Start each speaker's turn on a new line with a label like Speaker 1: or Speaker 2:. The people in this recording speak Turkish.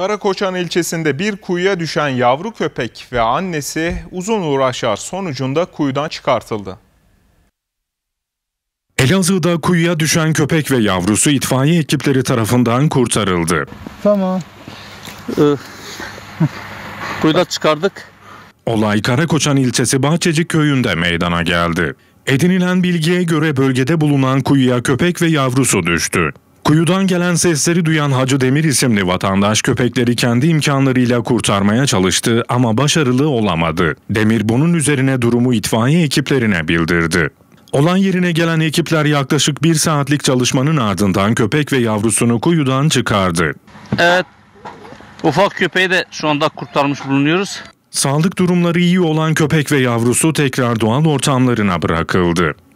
Speaker 1: Karakoçan ilçesinde bir kuyuya düşen yavru köpek ve annesi uzun uğraşlar sonucunda kuyudan çıkartıldı.
Speaker 2: Elazığ'da kuyuya düşen köpek ve yavrusu itfaiye ekipleri tarafından kurtarıldı. Tamam. Ee, kuyudan çıkardık. Olay Karakoçan ilçesi Bahçecik köyünde meydana geldi. Edinilen bilgiye göre bölgede bulunan kuyuya köpek ve yavrusu düştü. Kuyudan gelen sesleri duyan Hacı Demir isimli vatandaş köpekleri kendi imkanlarıyla kurtarmaya çalıştı ama başarılı olamadı. Demir bunun üzerine durumu itfaiye ekiplerine bildirdi. Olan yerine gelen ekipler yaklaşık bir saatlik çalışmanın ardından köpek ve yavrusunu kuyudan çıkardı. Evet, ufak köpeği de şu anda kurtarmış bulunuyoruz. Sağlık durumları iyi olan köpek ve yavrusu tekrar doğal ortamlarına bırakıldı.